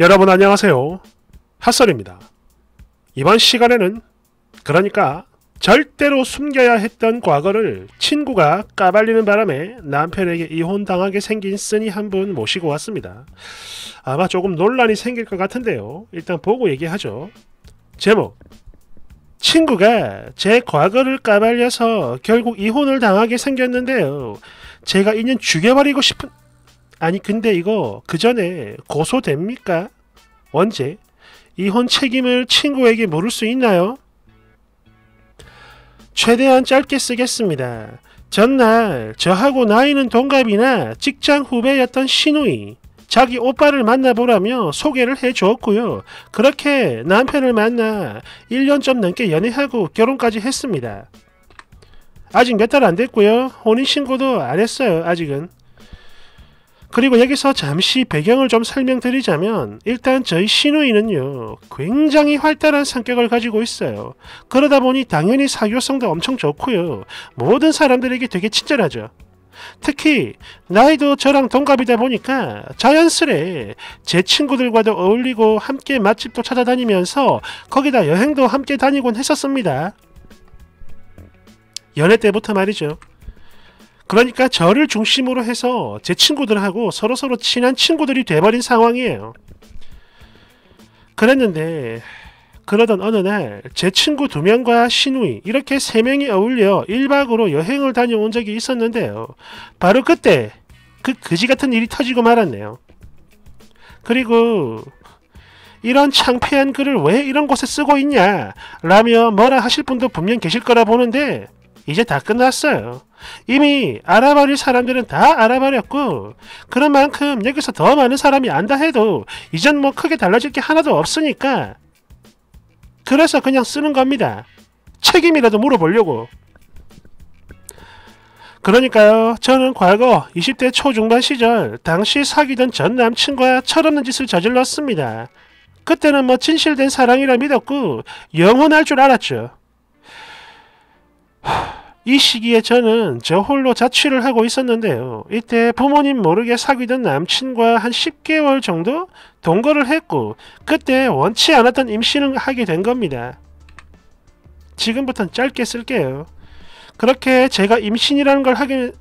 여러분 안녕하세요. 핫설입니다. 이번 시간에는 그러니까 절대로 숨겨야 했던 과거를 친구가 까발리는 바람에 남편에게 이혼당하게 생긴 쓰니 한 분 모시고 왔습니다. 아마 조금 논란이 생길 것 같은데요. 일단 보고 얘기하죠. 제목 친구가 제 과거를 까발려서 결국 이혼을 당하게 생겼는데요. 제가 인년 죽여버리고 싶은 아니 근데 이거 그 전에 고소됩니까? 언제? 이혼 책임을 친구에게 물을 수 있나요? 최대한 짧게 쓰겠습니다. 전날 저하고 나이는 동갑이나 직장 후배였던 신우이 자기 오빠를 만나보라며 소개를 해주었고요. 그렇게 남편을 만나 1년 좀 넘게 연애하고 결혼까지 했습니다. 아직 몇 달 안 됐고요. 혼인신고도 안 했어요. 아직은. 그리고 여기서 잠시 배경을 좀 설명드리자면 일단 저희 시누이는요 굉장히 활달한 성격을 가지고 있어요 그러다 보니 당연히 사교성도 엄청 좋고요 모든 사람들에게 되게 친절하죠 특히 나이도 저랑 동갑이다 보니까 자연스레 제 친구들과도 어울리고 함께 맛집도 찾아다니면서 거기다 여행도 함께 다니곤 했었습니다 연애 때부터 말이죠 그러니까 저를 중심으로 해서 제 친구들하고 서로서로 친한 친구들이 돼버린 상황이에요. 그랬는데 그러던 어느 날 제 친구 두 명과 신우이 이렇게 세 명이 어울려 1박으로 여행을 다녀온 적이 있었는데요. 바로 그때 그 그지 같은 일이 터지고 말았네요. 그리고 이런 창피한 글을 왜 이런 곳에 쓰고 있냐 라며 뭐라 하실 분도 분명 계실 거라 보는데 이제 다 끝났어요. 이미 알아버릴 사람들은 다 알아버렸고 그런 만큼 여기서 더 많은 사람이 안다 해도 이젠뭐 크게 달라질 게 하나도 없으니까 그래서 그냥 쓰는 겁니다. 책임이라도 물어보려고. 그러니까요 저는 과거 20대 초중반 시절 당시 사귀던 전 남친과 철없는 짓을 저질렀습니다. 그때는 뭐 진실된 사랑이라 믿었고 영원할 줄 알았죠. 하... 이 시기에 저는 저 홀로 자취를 하고 있었는데요. 이때 부모님 모르게 사귀던 남친과 한 10개월 정도 동거를 했고 그때 원치 않았던 임신을 하게 된 겁니다. 지금부터 짧게 쓸게요. 그렇게 제가 임신이라는 걸 하게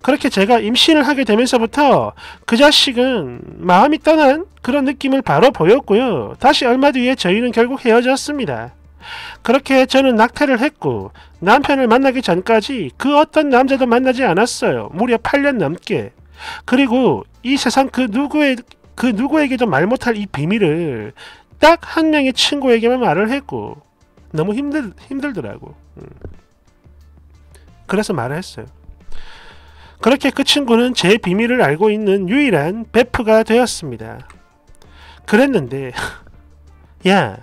그렇게 제가 임신을 하게 되면서부터 그 자식은 마음이 떠난 그런 느낌을 바로 보였고요. 다시 얼마 뒤에 저희는 결국 헤어졌습니다. 그렇게 저는 낙태를 했고 남편을 만나기 전까지 그 어떤 남자도 만나지 않았어요. 무려 8년 넘게. 그리고 이 세상 그 누구의 그 누구에게도 말 못할 이 비밀을 딱 한 명의 친구에게만 말을 했고 너무 힘들 힘들더라고. 음. 그래서 말을 했어요. 그렇게 그 친구는 제 비밀을 알고 있는 유일한 베프가 되었습니다. 그랬는데 야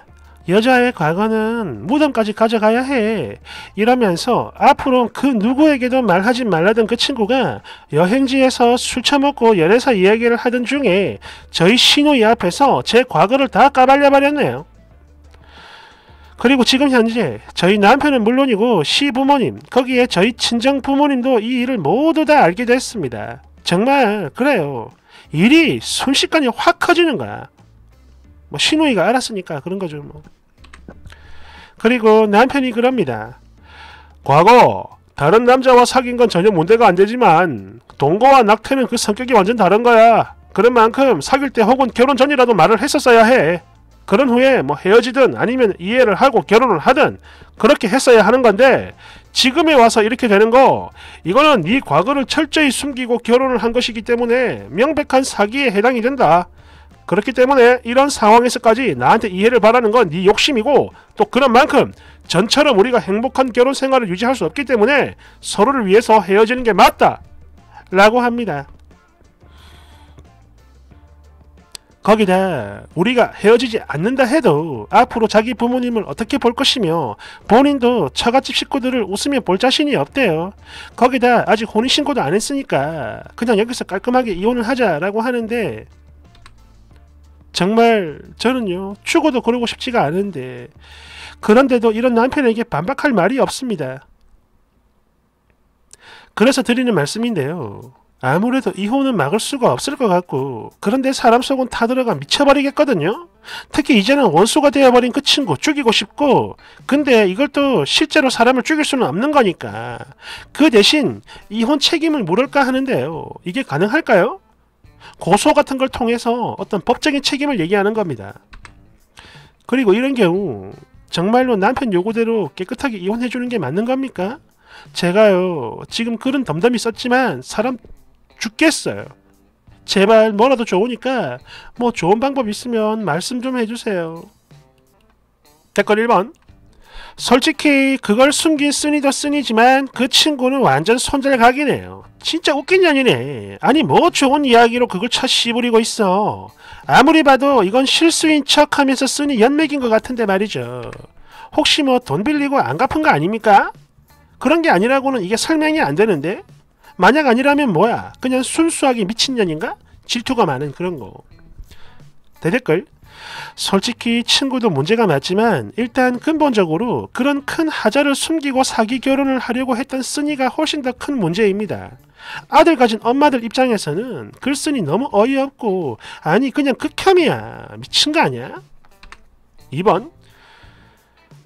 여자의 과거는 무덤까지 가져가야 해. 이러면서 앞으로 그 누구에게도 말하지 말라던 그 친구가 여행지에서 술 처먹고 연애사 이야기를 하던 중에 저희 신우이 앞에서 제 과거를 다 까발려버렸네요. 그리고 지금 현재 저희 남편은 물론이고 시부모님, 거기에 저희 친정 부모님도 이 일을 모두 다 알게 됐습니다. 정말 그래요. 일이 순식간에 확 커지는 거야. 뭐 신우이가 알았으니까 그런 거죠 뭐. 그리고 남편이 그럽니다. 과거 다른 남자와 사귄 건 전혀 문제가 안 되지만 동거와 낙태는 그 성격이 완전 다른 거야. 그런 만큼 사귈 때 혹은 결혼 전이라도 말을 했었어야 해. 그런 후에 뭐 헤어지든 아니면 이해를 하고 결혼을 하든 그렇게 했어야 하는 건데 지금에 와서 이렇게 되는 거 이거는 네 과거를 철저히 숨기고 결혼을 한 것이기 때문에 명백한 사기에 해당이 된다. 그렇기 때문에 이런 상황에서까지 나한테 이해를 바라는 건 네 욕심이고 또 그런 만큼 전처럼 우리가 행복한 결혼 생활을 유지할 수 없기 때문에 서로를 위해서 헤어지는 게 맞다 라고 합니다. 거기다 우리가 헤어지지 않는다 해도 앞으로 자기 부모님을 어떻게 볼 것이며 본인도 처갓집 식구들을 웃으며 볼 자신이 없대요. 거기다 아직 혼인신고도 안 했으니까 그냥 여기서 깔끔하게 이혼을 하자라고 하는데 정말 저는요 죽어도 그러고 싶지가 않은데 그런데도 이런 남편에게 반박할 말이 없습니다. 그래서 드리는 말씀인데요. 아무래도 이혼은 막을 수가 없을 것 같고 그런데 사람 속은 타들어가 미쳐버리겠거든요. 특히 이제는 원수가 되어버린 그 친구 죽이고 싶고 근데 이걸 또 실제로 사람을 죽일 수는 없는 거니까 그 대신 이혼 책임을 물을까 하는데요. 이게 가능할까요? 고소 같은 걸 통해서 어떤 법적인 책임을 얘기하는 겁니다. 그리고 이런 경우 정말로 남편 요구대로 깨끗하게 이혼해주는 게 맞는 겁니까? 제가요 지금 그런 덤덤이 썼지만 사람 죽겠어요. 제발 뭐라도 좋으니까 뭐 좋은 방법 있으면 말씀 좀 해주세요. 댓글 1번 솔직히 그걸 숨긴 쓰니도 쓰니지만 그 친구는 완전 손절각이네요. 진짜 웃긴 년이네. 아니 뭐 좋은 이야기로 그걸 차 씨부리고 있어. 아무리 봐도 이건 실수인 척하면서 쓰니 연맥인 것 같은데 말이죠. 혹시 뭐 돈 빌리고 안 갚은 거 아닙니까? 그런 게 아니라고는 이게 설명이 안 되는데? 만약 아니라면 뭐야? 그냥 순수하게 미친년인가? 질투가 많은 그런 거. 대댓글 솔직히 친구도 문제가 맞지만 일단 근본적으로 그런 큰 하자를 숨기고 사기 결혼을 하려고 했던 쓰니가 훨씬 더 큰 문제입니다. 아들 가진 엄마들 입장에서는 글쓴이 너무 어이없고 아니 그냥 극혐이야 미친 거 아니야? 2번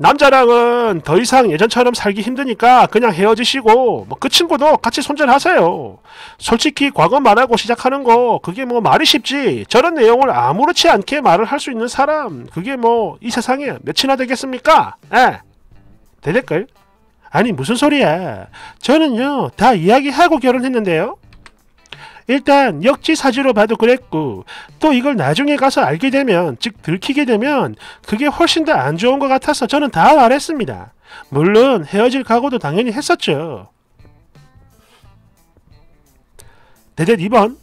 남자랑은 더 이상 예전처럼 살기 힘드니까 그냥 헤어지시고 뭐 그 친구도 같이 손절하세요. 솔직히 과거 말하고 시작하는 거 그게 뭐 말이 쉽지 저런 내용을 아무렇지 않게 말을 할 수 있는 사람 그게 뭐 이 세상에 몇이나 되겠습니까? 에되댓글 예. 아니 무슨 소리야 저는요 다 이야기하고 결혼했는데요 일단 역지사지로 봐도 그랬고 또 이걸 나중에 가서 알게 되면 즉 들키게 되면 그게 훨씬 더 안 좋은 것 같아서 저는 다 말했습니다. 물론 헤어질 각오도 당연히 했었죠. 대댓 2번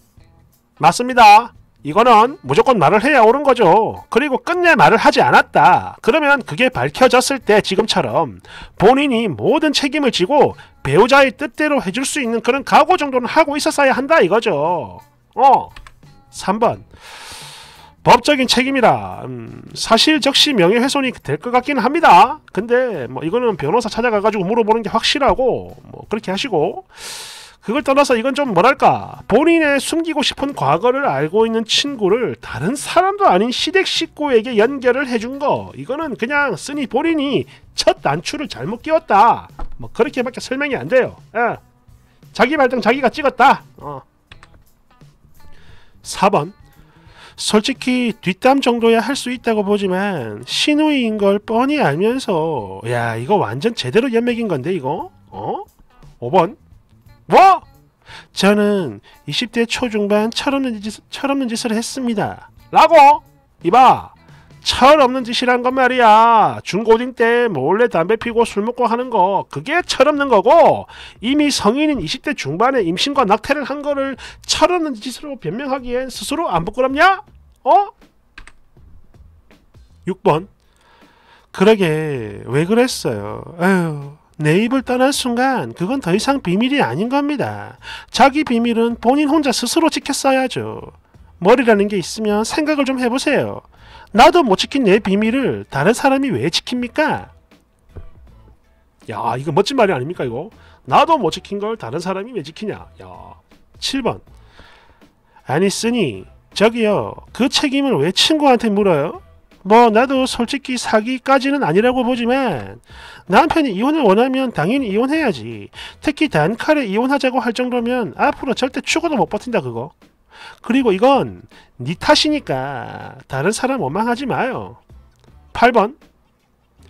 맞습니다. 이거는 무조건 말을 해야 옳은 거죠. 그리고 끝내 말을 하지 않았다. 그러면 그게 밝혀졌을 때 지금처럼 본인이 모든 책임을 지고 배우자의 뜻대로 해줄 수 있는 그런 각오 정도는 하고 있었어야 한다 이거죠. 어. 3번. 법적인 책임이라 음, 사실 적시 명예훼손이 될 것 같긴 합니다. 근데 뭐 이거는 변호사 찾아가가지고 물어보는 게 확실하고 뭐 그렇게 하시고 그걸 떠나서 이건 좀 뭐랄까 본인의 숨기고 싶은 과거를 알고 있는 친구를 다른 사람도 아닌 시댁 식구에게 연결을 해준 거 이거는 그냥 쓰니 본인이 첫단추를 잘못 끼웠다 뭐 그렇게밖에 설명이 안 돼요 예. 자기 발등 자기가 찍었다 어. 4번 솔직히 뒷담 정도야 할 수 있다고 보지만 신우이인 걸 뻔히 알면서 야 이거 완전 제대로 연맥인 건데 이거 어? 5번 뭐? 저는 20대 초중반 철없는, 짓, 철없는 짓을 했습니다. 라고? 이봐 철없는 짓이란 건 말이야 중고딩 때 몰래 담배 피고 술 먹고 하는 거 그게 철없는 거고 이미 성인인 20대 중반에 임신과 낙태를 한 거를 철없는 짓으로 변명하기엔 스스로 안 부끄럽냐? 어? 6번 그러게 왜 그랬어요 에휴 내 입을 떠난 순간 그건 더 이상 비밀이 아닌 겁니다. 자기 비밀은 본인 혼자 스스로 지켰어야죠. 머리라는 게 있으면 생각을 좀 해보세요. 나도 못 지킨 내 비밀을 다른 사람이 왜 지킵니까? 야 이거 멋진 말이 아닙니까 이거? 나도 못 지킨 걸 다른 사람이 왜 지키냐? 야 7번 아니 쓰니 저기요 그 책임을 왜 친구한테 물어요? 뭐 나도 솔직히 사기까지는 아니라고 보지만 남편이 이혼을 원하면 당연히 이혼해야지. 특히 단칼에 이혼하자고 할 정도면 앞으로 절대 죽어도 못 버틴다 그거. 그리고 이건 네 탓이니까 다른 사람 원망하지 마요. 8번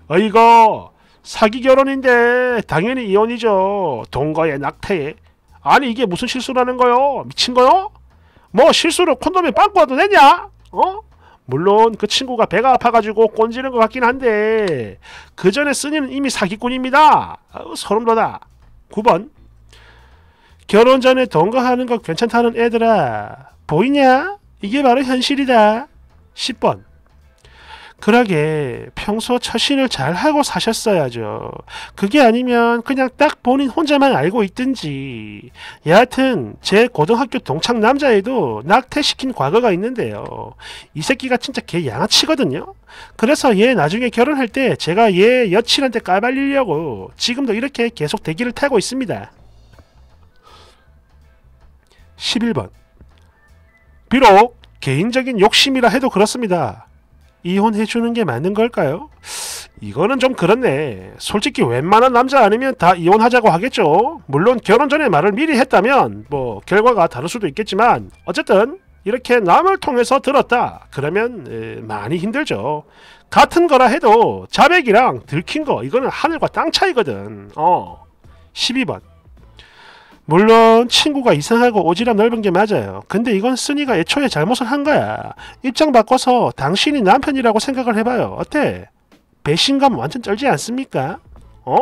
어이거 사기 결혼인데 당연히 이혼이죠. 동거에 낙태에. 아니 이게 무슨 실수라는 거요? 미친 거요? 뭐 실수로 콘돔에 빵꾸라도 내냐? 어? 물론 그 친구가 배가 아파가지고 꼰지는 것 같긴 한데 그 전에 쓰니는 이미 사기꾼입니다. 아우, 소름돋아. 9번 결혼 전에 동거하는 거 괜찮다는 애들아 보이냐? 이게 바로 현실이다. 10번 그러게 평소 처신을 잘 하고 사셨어야죠. 그게 아니면 그냥 딱 본인 혼자만 알고 있든지. 여하튼 제 고등학교 동창 남자애도 낙태시킨 과거가 있는데요. 이 새끼가 진짜 개 양아치거든요. 그래서 얘 나중에 결혼할 때 제가 얘 여친한테 까발리려고 지금도 이렇게 계속 대기를 타고 있습니다. 11번 비록 개인적인 욕심이라 해도 그렇습니다. 이혼해주는 게 맞는 걸까요? 이거는 좀 그렇네. 솔직히 웬만한 남자 아니면 다 이혼하자고 하겠죠. 물론 결혼 전에 말을 미리 했다면 뭐 결과가 다를 수도 있겠지만 어쨌든 이렇게 남을 통해서 들었다. 그러면 많이 힘들죠. 같은 거라 해도 자백이랑 들킨 거 이거는 하늘과 땅 차이거든. 어. 12번. 물론 친구가 이상하고 오지랖 넓은 게 맞아요. 근데 이건 쓰니가 애초에 잘못을 한 거야. 입장 바꿔서 당신이 남편이라고 생각을 해봐요. 어때? 배신감 완전 쩔지 않습니까? 어?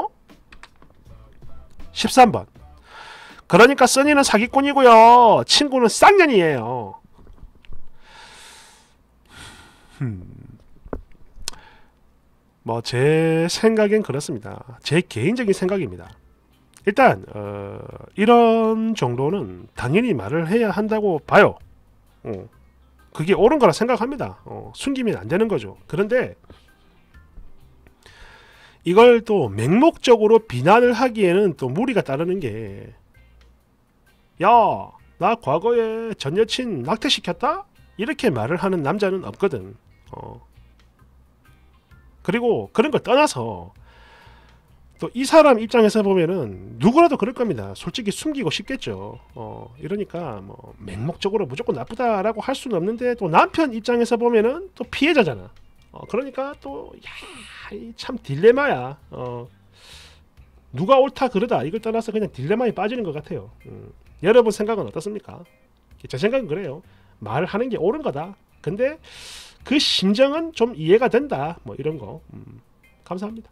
13번 그러니까 써니는 사기꾼이고요. 친구는 쌍년이에요. 뭐 제 생각엔 그렇습니다. 제 개인적인 생각입니다. 일단 어, 이런 정도는 당연히 말을 해야 한다고 봐요. 어, 그게 옳은 거라 생각합니다. 어, 숨기면 안 되는 거죠. 그런데 이걸 또 맹목적으로 비난을 하기에는 또 무리가 따르는 게 야, 나 과거에 전 여친 낙태시켰다? 이렇게 말을 하는 남자는 없거든. 어. 그리고 그런 걸 떠나서 또이 사람 입장에서 보면은 누구라도 그럴 겁니다. 솔직히 숨기고 싶겠죠. 어, 이러니까 뭐 맹목적으로 무조건 나쁘다라고 할 수는 없는데 또 남편 입장에서 보면은 또 피해자잖아. 어, 그러니까 또야참 딜레마야. 어, 누가 옳다 그러다 이걸 떠나서 그냥 딜레마에 빠지는 것 같아요. 음, 여러분 생각은 어떻습니까? 제 생각은 그래요. 말하는 게 옳은 거다. 근데 그 심정은 좀 이해가 된다. 뭐 이런 거. 음, 감사합니다.